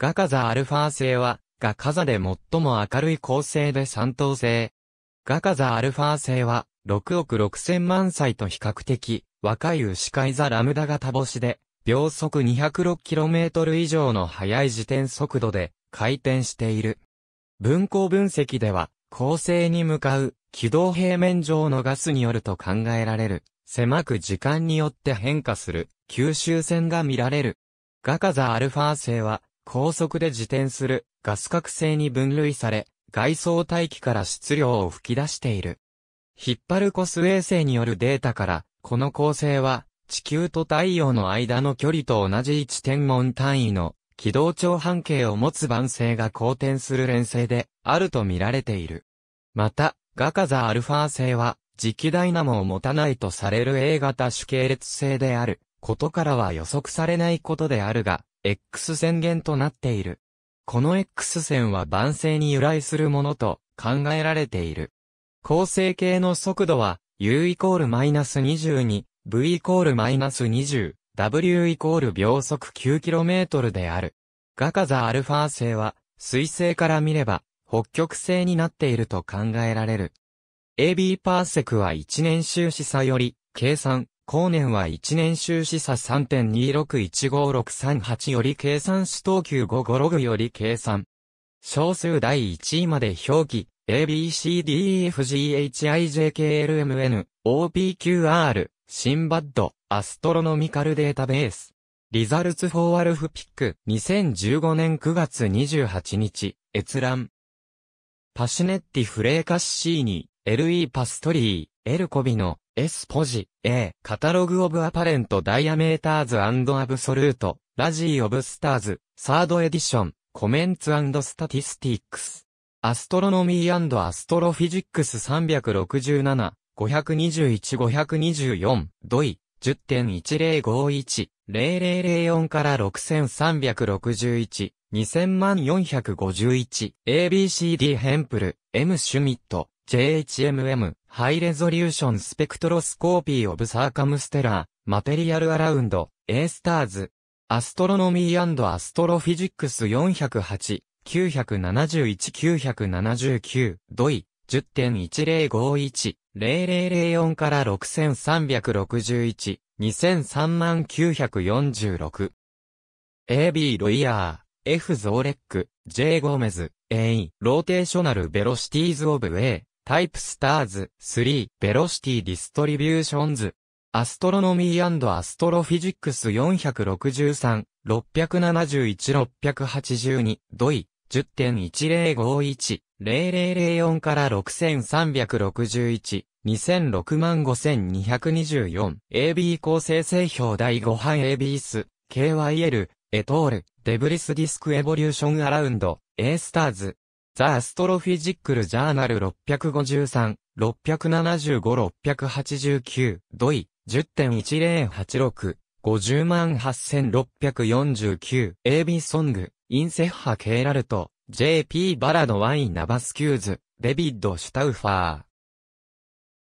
ガカザアルファ星は、ガカザで最も明るい恒星で三等星。ガカザアルファ星は、6億6千万歳と比較的、若い牛飼いザラムダ型星で、秒速 206km 以上の速い自転速度で回転している。分光分析では、恒星に向かう軌道平面上のガスによると考えられる、狭く時間によって変化する吸収線が見られる。ガカザアルファ星は高速で自転するガス覚醒に分類され、外装大気から質量を吹き出している。ヒッパルコス衛星によるデータから、この構成は、地球と太陽の間の距離と同じ1天文単位の軌道長半径を持つ晩星が公転する連星であると見られている。また、ガカザアルファ星は、磁気ダイナモを持たないとされる A 型主系列星である、ことからは予測されないことであるが、X 線源となっている。この X 線は万星に由来するものと考えられている。構成形の速度は u イコールマイナス22、v イコールマイナス20、w イコール秒速 9km である。ガカザアルファ星は水星から見れば北極星になっていると考えられる。AB パーセクは1年収支差より計算後年は1年収支差3 2 6 1 5 6 3 8より計算し等級5 5ログより計算。小数第1位まで表記、ABCDEFGHIJKLMN、OPQR、シンバッド、アストロノミカルデータベース。リザルツフォーアルフピック、2015年9月28日、閲覧。パシュネッティ・フレーカッシーニ、LE パストリー、エルコビの、エスポジ、A、カタログオブアパレントダイアメーターズアブソルート、ラジーオブスターズ、サードエディション、コメンツスタティスティックス。アストロノミーアストロフィジックス367、521-524、ドイ、10.1051、0004から6361、2000451、ABCD ヘンプル、M シュミット、JHMM、ハイレゾリューションスペクトロスコーピーオブサーカムステラー、マテリアルアラウンド、A スターズ、アストロノミーアストロフィジックス408、971-979、ドイ、10.1051-0004から6361、2030946。AB ロイヤー、F ゾーレック、J ゴメズ、A、ローテーショナルベロシティーズオブ A、タイプスターズ3ベロシティディストリビューションズアストロノミーアストロフィジックス463 671-682ドイ10.1051-0004から6361 2 0 6万5224 AB 構成製表第5版 AB ス KYL エトールデブリスディスクエボリューションアラウンド A スターズザ・アストロフィジックル・ジャーナル653、675、689、ドイ、10.1086、508,649、ビーソング、インセッハ・ケーラルト、JP バラド・ワイン・ナバスキューズ、デビッド・シュタウファー。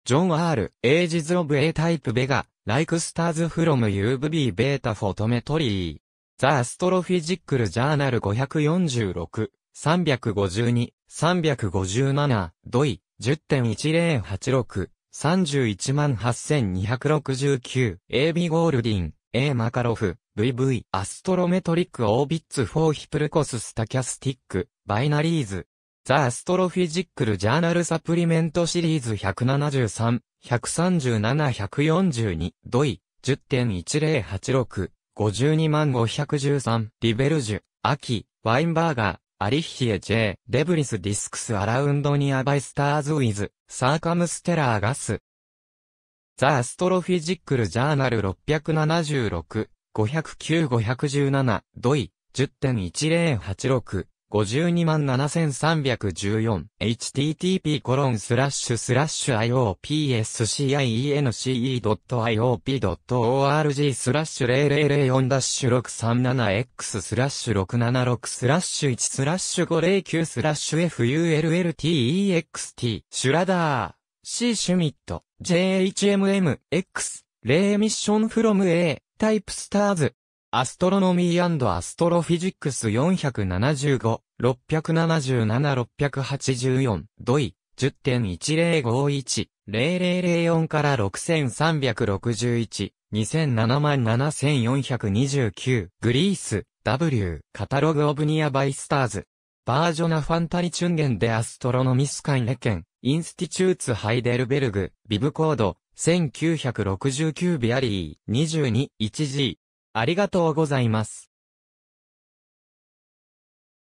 ジョン・ R・ エイジズ・オブ・ A タイプ・ベガ、ライク・スターズ・フロム・ u v ー・ベータ・フォトメトリー。ザ・アストロフィジックル・ジャーナル546、352、357、ドイ、10.1086、318,269、AB ゴールディン、A マカロフ、VV、アストロメトリックオービッツフォーヒプルコススタキャスティック、バイナリーズ、ザ・アストロフィジックル・ジャーナル・サプリメントシリーズ173、137-142、ドイ、10.1086、52513、リベルジュ、秋、ワインバーガー、アリヒエ J、デブリスディスクスアラウンドニアバイスターズウィズ、サーカムステラーガス。ザ・アストロフィジックル・ジャーナル676、509-517、ドイ、10.1086。527,314http コロンスラッシュスラッシュ iopscience.iop.org スラッシュ 0004-637x スラッシュ676スラッシュ1スラッシュ509スラッシュ fulltext シュラダー C シュミット JHMM X レーミッションフロム A タイプスターズアストロノミーアストロフィジックス475、677、684、ドイ、10.1051、0004から6361、2007万7429、グリース、W、カタログオブニアバイスターズ。バージョナファンタリチュンゲンデアストロノミスカンレケン、インスティチューツハイデルベルグ、ビブコード、1969ビアリー、22、1G、ありがとうございます。